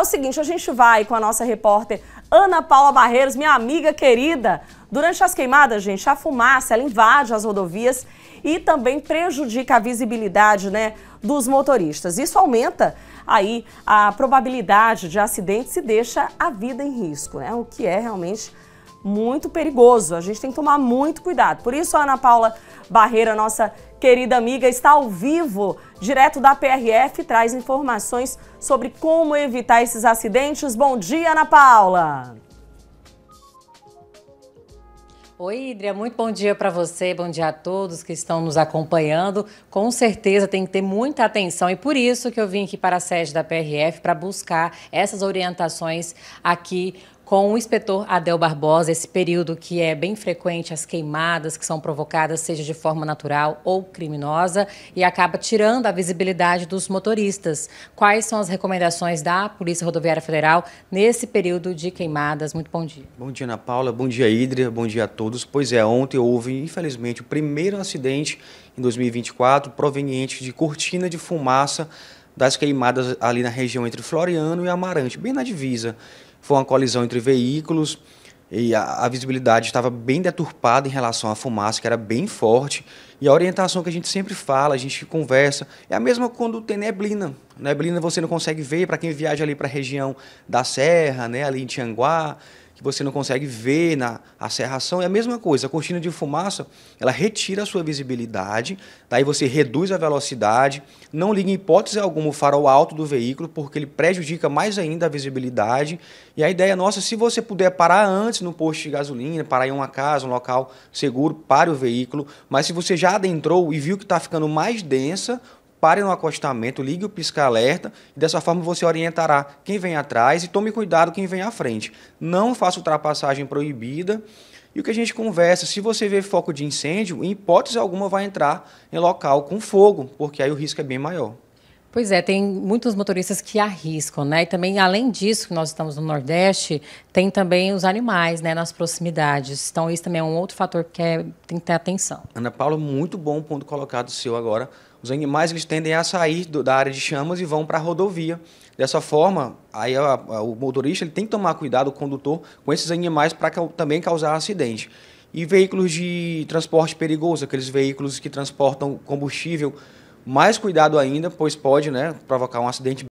é o seguinte, a gente vai com a nossa repórter Ana Paula Barreiros, minha amiga querida. Durante as queimadas, gente, a fumaça, ela invade as rodovias e também prejudica a visibilidade, né, dos motoristas. Isso aumenta aí a probabilidade de acidentes e deixa a vida em risco, né, o que é realmente muito perigoso. A gente tem que tomar muito cuidado. Por isso, a Ana Paula Barreira, nossa querida amiga, está ao vivo, direto da PRF, traz informações sobre como evitar esses acidentes. Bom dia, Ana Paula! Oi, Idria, muito bom dia para você, bom dia a todos que estão nos acompanhando. Com certeza tem que ter muita atenção e por isso que eu vim aqui para a sede da PRF para buscar essas orientações aqui com o inspetor Adel Barbosa, esse período que é bem frequente as queimadas que são provocadas, seja de forma natural ou criminosa, e acaba tirando a visibilidade dos motoristas. Quais são as recomendações da Polícia Rodoviária Federal nesse período de queimadas? Muito bom dia. Bom dia, Ana Paula. Bom dia, Idria. Bom dia a todos. Pois é, ontem houve, infelizmente, o primeiro acidente em 2024 proveniente de cortina de fumaça das queimadas ali na região entre Floriano e Amarante, bem na divisa. Foi uma colisão entre veículos e a, a visibilidade estava bem deturpada em relação à fumaça, que era bem forte. E a orientação que a gente sempre fala, a gente conversa, é a mesma quando tem neblina. Neblina você não consegue ver, para quem viaja ali para a região da Serra, né, ali em Tianguá, que você não consegue ver na acerração. É a mesma coisa, a cortina de fumaça, ela retira a sua visibilidade, daí você reduz a velocidade, não liga em hipótese alguma o farol alto do veículo, porque ele prejudica mais ainda a visibilidade. E a ideia nossa, se você puder parar antes no posto de gasolina, parar em uma casa, um local seguro, pare o veículo, mas se você já adentrou e viu que está ficando mais densa, pare no acostamento, ligue o pisca-alerta e dessa forma você orientará quem vem atrás e tome cuidado quem vem à frente. Não faça ultrapassagem proibida. E o que a gente conversa, se você vê foco de incêndio, em hipótese alguma vai entrar em local com fogo, porque aí o risco é bem maior. Pois é, tem muitos motoristas que arriscam, né? E também, além disso, nós estamos no Nordeste, tem também os animais, né, nas proximidades. Então, isso também é um outro fator que é, tem que ter atenção. Ana Paula, muito bom ponto colocado seu agora. Os animais, eles tendem a sair do, da área de chamas e vão para a rodovia. Dessa forma, aí a, a, o motorista ele tem que tomar cuidado, o condutor, com esses animais para também causar acidente e veículos de transporte perigoso, aqueles veículos que transportam combustível mais cuidado ainda, pois pode né, provocar um acidente